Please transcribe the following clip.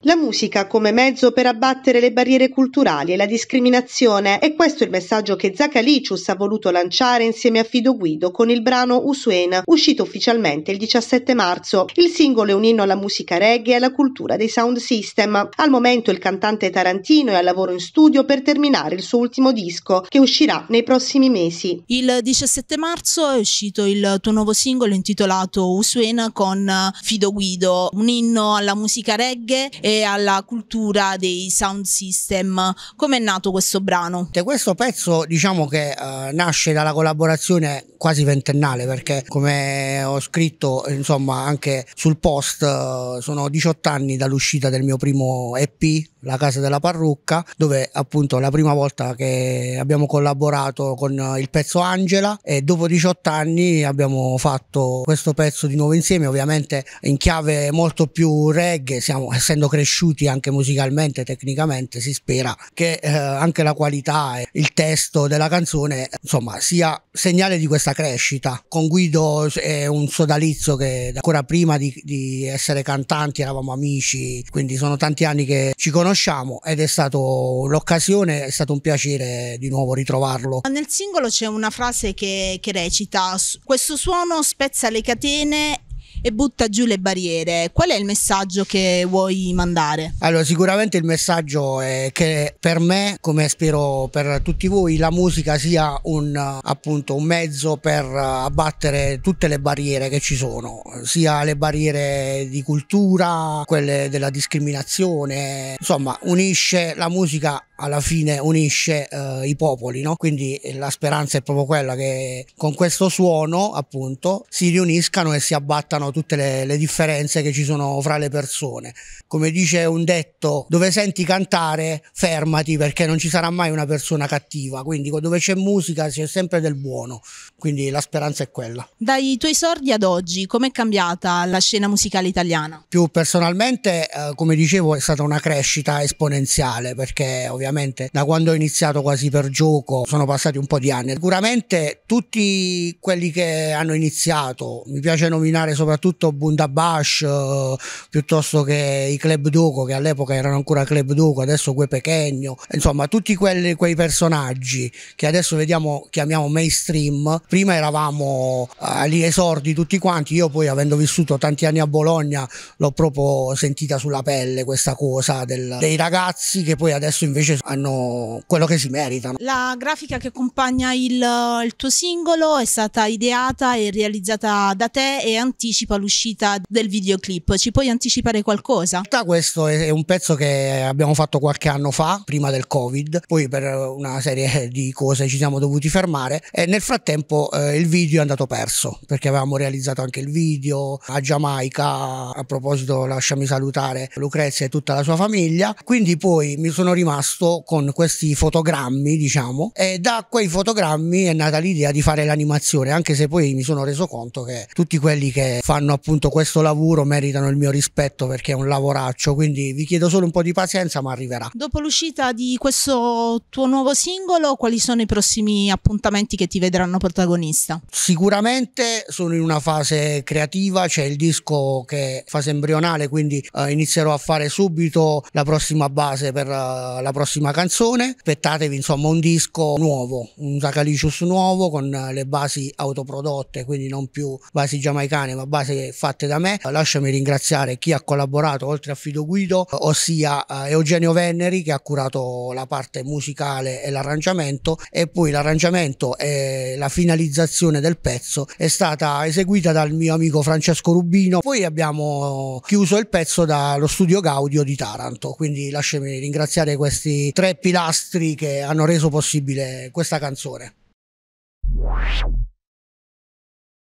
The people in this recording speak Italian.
La musica come mezzo per abbattere le barriere culturali e la discriminazione è questo il messaggio che Zach ha voluto lanciare insieme a Fido Guido con il brano Usuena, uscito ufficialmente il 17 marzo. Il singolo è un inno alla musica reggae e alla cultura dei sound system. Al momento il cantante tarantino è al lavoro in studio per terminare il suo ultimo disco, che uscirà nei prossimi mesi. Il 17 marzo è uscito il tuo nuovo singolo intitolato Usuena con Fido Guido, un inno alla musica reggae e alla cultura dei sound system. Come è nato questo brano? Questo pezzo diciamo che eh, nasce dalla collaborazione quasi ventennale perché come ho scritto insomma anche sul post eh, sono 18 anni dall'uscita del mio primo EP la casa della parrucca dove appunto la prima volta che abbiamo collaborato con eh, il pezzo Angela e dopo 18 anni abbiamo fatto questo pezzo di nuovo insieme ovviamente in chiave molto più reggae siamo essendo che cresciuti anche musicalmente, tecnicamente, si spera che eh, anche la qualità e il testo della canzone, insomma, sia segnale di questa crescita. Con Guido è un sodalizio che ancora prima di, di essere cantanti eravamo amici, quindi sono tanti anni che ci conosciamo ed è stato l'occasione, è stato un piacere di nuovo ritrovarlo. Nel singolo c'è una frase che, che recita: Questo suono spezza le catene e butta giù le barriere. Qual è il messaggio che vuoi mandare? Allora, sicuramente il messaggio è che per me, come spero per tutti voi, la musica sia un, appunto, un mezzo per abbattere tutte le barriere che ci sono, sia le barriere di cultura, quelle della discriminazione, insomma, unisce la musica alla fine unisce eh, i popoli, no? Quindi eh, la speranza è proprio quella che con questo suono, appunto, si riuniscano e si abbattano tutte le, le differenze che ci sono fra le persone. Come dice un detto, dove senti cantare, fermati perché non ci sarà mai una persona cattiva, quindi dove c'è musica c'è sempre del buono, quindi la speranza è quella. Dai tuoi sordi ad oggi, com'è cambiata la scena musicale italiana? Più personalmente, eh, come dicevo, è stata una crescita esponenziale perché ovviamente ovviamente da quando ho iniziato quasi per gioco sono passati un po' di anni. Sicuramente tutti quelli che hanno iniziato, mi piace nominare soprattutto Bundabash eh, piuttosto che i Club Doco che all'epoca erano ancora Club Doco, adesso Gue Pechegno, insomma tutti quelli, quei personaggi che adesso vediamo chiamiamo mainstream, prima eravamo eh, agli esordi tutti quanti, io poi avendo vissuto tanti anni a Bologna l'ho proprio sentita sulla pelle questa cosa del, dei ragazzi che poi adesso invece hanno quello che si meritano. La grafica che accompagna il, il tuo singolo è stata ideata e realizzata da te e anticipa l'uscita del videoclip. Ci puoi anticipare qualcosa? In realtà questo è un pezzo che abbiamo fatto qualche anno fa, prima del Covid, poi per una serie di cose ci siamo dovuti fermare e nel frattempo eh, il video è andato perso perché avevamo realizzato anche il video a Giamaica. A proposito lasciami salutare Lucrezia e tutta la sua famiglia, quindi poi mi sono rimasto fatto con questi fotogrammi, diciamo, e da quei fotogrammi è nata l'idea di fare l'animazione, anche se poi mi sono reso conto che tutti quelli che fanno appunto questo lavoro meritano il mio rispetto perché è un lavoraccio, quindi vi chiedo solo un po' di pazienza, ma arriverà. Dopo l'uscita di questo tuo nuovo singolo, quali sono i prossimi appuntamenti che ti vedranno protagonista? Sicuramente sono in una fase creativa, c'è il disco che è fase embrionale, quindi eh, inizierò a fare subito la prossima base per uh, la prossima prossima canzone. Aspettatevi insomma un disco nuovo, un Sacalicious nuovo con eh, le basi autoprodotte, quindi non più basi giamaicane ma basi fatte da me. Lasciami ringraziare chi ha collaborato oltre a Fido Guido, ossia eh, Eugenio Venneri che ha curato la parte musicale e l'arrangiamento e poi l'arrangiamento e la finalizzazione del pezzo è stata eseguita dal mio amico Francesco Rubino. Poi abbiamo chiuso il pezzo dallo studio Gaudio di Taranto, quindi lasciami ringraziare questi tre pilastri che hanno reso possibile questa canzone.